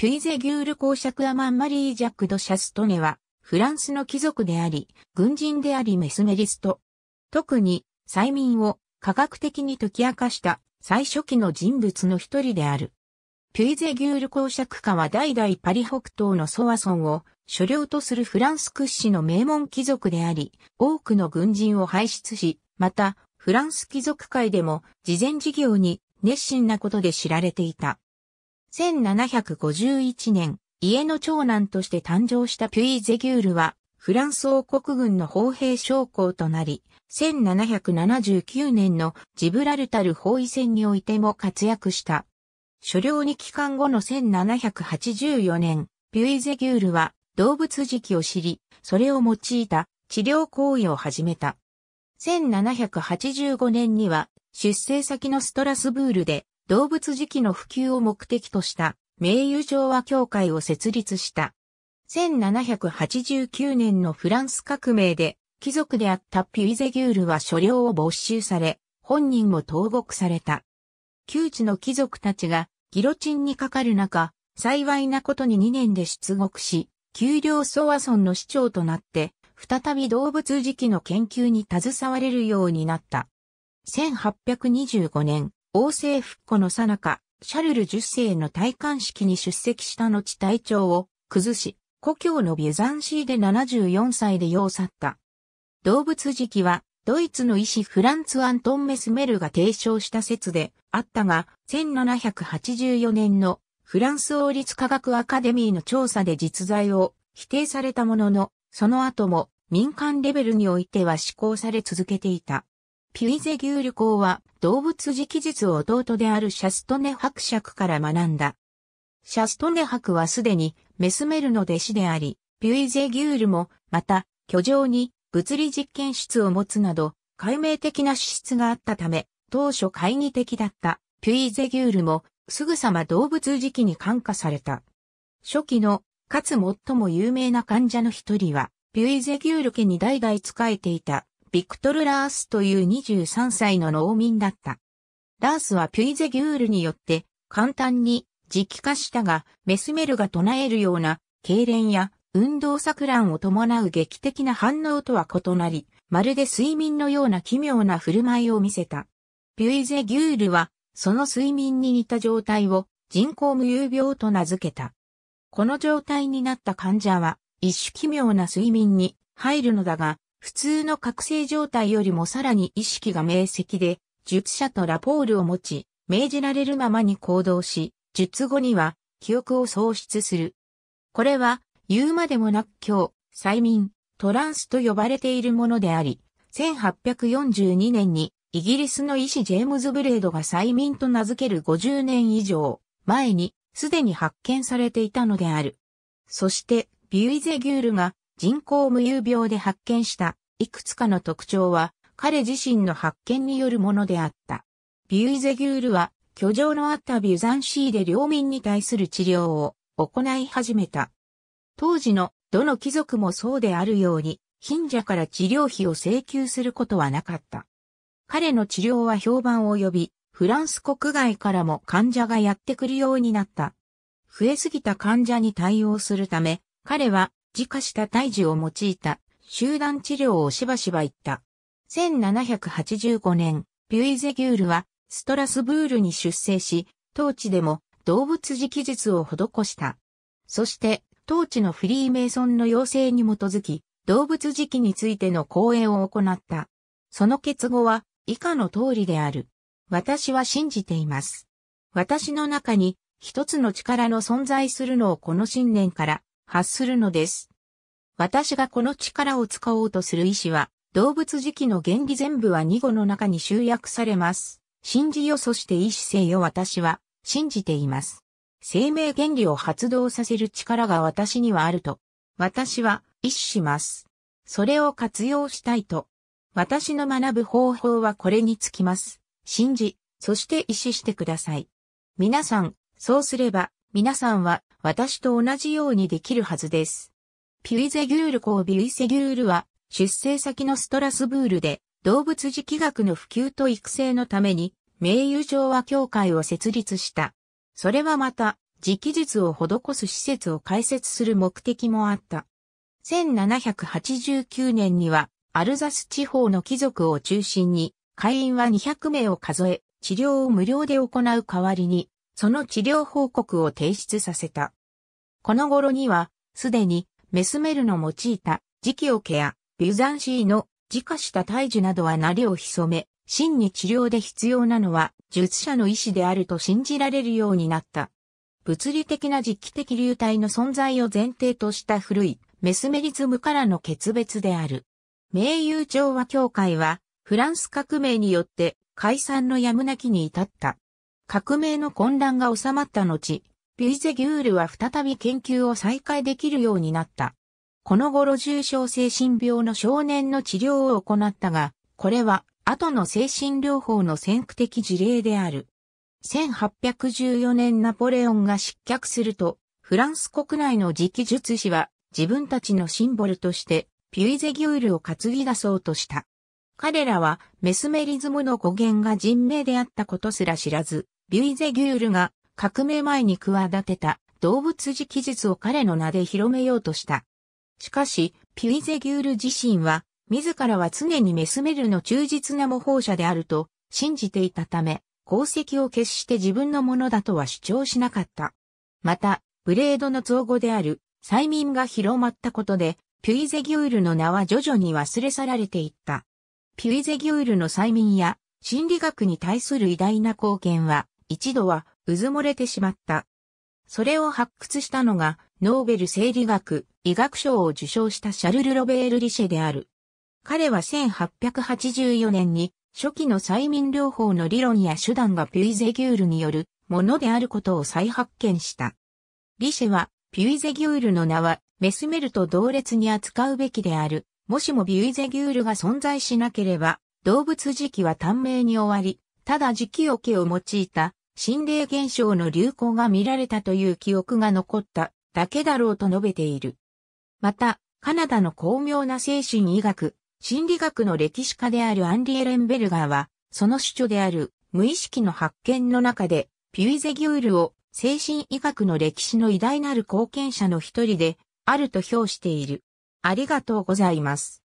ピュイゼギュール公爵アマンマリー・ジャック・ド・シャストネは、フランスの貴族であり、軍人でありメスメリスト。特に、催眠を科学的に解き明かした最初期の人物の一人である。ピュイゼギュール公爵家は代々パリ北東のソワソンを所領とするフランス屈指の名門貴族であり、多くの軍人を輩出し、また、フランス貴族界でも慈善事業に熱心なことで知られていた。1751年、家の長男として誕生したピュイ・ゼギュールは、フランス王国軍の砲兵将校となり、1779年のジブラルタル包囲戦においても活躍した。所領に帰還後の1784年、ピュイ・ゼギュールは動物時期を知り、それを用いた治療行為を始めた。1785年には出生先のストラスブールで動物磁期の普及を目的とした名誉上和協会を設立した。1789年のフランス革命で、貴族であったピュイゼギュールは所領を没収され、本人も投獄された。窮地の貴族たちがギロチンにかかる中、幸いなことに2年で出獄し、丘陵ソワソンの市長となって、再び動物時期の研究に携われるようになった。1825年、王政復古の最中、シャルル10世の戴冠式に出席した後体調を崩し、故郷のビュザンシーで74歳でを去った。動物時期は、ドイツの医師フランツ・アントン・メスメルが提唱した説であったが、1784年のフランス王立科学アカデミーの調査で実在を否定されたものの、その後も民間レベルにおいては施行され続けていた。ピュイゼギュール公は動物磁気術を弟であるシャストネ伯爵から学んだ。シャストネ伯はすでにメスメルの弟子であり、ピュイゼギュールも、また、居城に物理実験室を持つなど、解明的な資質があったため、当初懐疑的だったピュイゼギュールも、すぐさま動物磁気に感化された。初期の、かつ最も有名な患者の一人は、ピュイゼギュール家に代々仕えていたビクトル・ラースという23歳の農民だった。ラースはピュイゼギュールによって簡単に時期化したが、メスメルが唱えるような、痙攣や運動錯乱を伴う劇的な反応とは異なり、まるで睡眠のような奇妙な振る舞いを見せた。ピュイゼギュールは、その睡眠に似た状態を人工無誘病と名付けた。この状態になった患者は、一種奇妙な睡眠に入るのだが、普通の覚醒状態よりもさらに意識が明晰で、術者とラポールを持ち、命じられるままに行動し、術後には記憶を喪失する。これは、言うまでもなく今日、催眠、トランスと呼ばれているものであり、1842年にイギリスの医師ジェームズ・ブレードが催眠と名付ける50年以上前にすでに発見されていたのである。そして、ビュイゼギュールが人工無有病で発見したいくつかの特徴は彼自身の発見によるものであった。ビュイゼギュールは居城のあったビュザンシーで領民に対する治療を行い始めた。当時のどの貴族もそうであるように、貧者から治療費を請求することはなかった。彼の治療は評判を呼び、フランス国外からも患者がやってくるようになった。増えすぎた患者に対応するため、彼は自家した胎児を用いた集団治療をしばしば言った。1785年、ピュイゼギュールはストラスブールに出生し、当地でも動物磁記術を施した。そして、当地のフリーメイソンの要請に基づき、動物磁記についての講演を行った。その結合は以下の通りである。私は信じています。私の中に一つの力の存在するのをこの信念から発するのです。私がこの力を使おうとする意志は、動物時期の原理全部は二語の中に集約されます。信じよそして意志性よ私は、信じています。生命原理を発動させる力が私にはあると、私は、意志します。それを活用したいと。私の学ぶ方法はこれにつきます。信じ、そして意志してください。皆さん、そうすれば、皆さんは私と同じようにできるはずです。ピュイゼギュールコービュイセギュールは、出生先のストラスブールで、動物磁気学の普及と育成のために、名誉上和協会を設立した。それはまた、磁気術を施す施設を開設する目的もあった。1789年には、アルザス地方の貴族を中心に、会員は200名を数え、治療を無料で行う代わりに、その治療報告を提出させた。この頃には、すでに、メスメルの用いた、磁気オケや、ビュザンシーの、自家した体樹などはなりを潜め、真に治療で必要なのは、術者の意思であると信じられるようになった。物理的な実機的流体の存在を前提とした古い、メスメリズムからの決別である。名誉調和協会は、フランス革命によって解散のやむなきに至った。革命の混乱が収まった後、ピュイゼギュールは再び研究を再開できるようになった。この頃重症精神病の少年の治療を行ったが、これは後の精神療法の先駆的事例である。1814年ナポレオンが失脚すると、フランス国内の直術師は自分たちのシンボルとしてピュイゼギュールを担ぎ出そうとした。彼らはメスメリズムの語源が人名であったことすら知らず、ビュイゼギュールが革命前に企てた動物磁記術を彼の名で広めようとした。しかし、ピュイゼギュール自身は、自らは常にメスメルの忠実な模倣者であると信じていたため、功績を決して自分のものだとは主張しなかった。また、ブレードの造語である催眠が広まったことで、ピュイゼギュールの名は徐々に忘れ去られていった。ピュイゼギュールの催眠や心理学に対する偉大な貢献は、一度は、うずもれてしまった。それを発掘したのが、ノーベル生理学、医学賞を受賞したシャルル・ロベール・リシェである。彼は1884年に、初期の催眠療法の理論や手段がピュイゼギュールによるものであることを再発見した。リシェは、ピュイゼギュールの名は、メスメルと同列に扱うべきである。もしもビュイゼギュールが存在しなければ、動物時期は短命に終わり、ただ時期置きを用いた心霊現象の流行が見られたという記憶が残っただけだろうと述べている。また、カナダの巧妙な精神医学、心理学の歴史家であるアンリ・エレンベルガーは、その主張である無意識の発見の中で、ピュイゼギュールを精神医学の歴史の偉大なる貢献者の一人であると評している。ありがとうございます。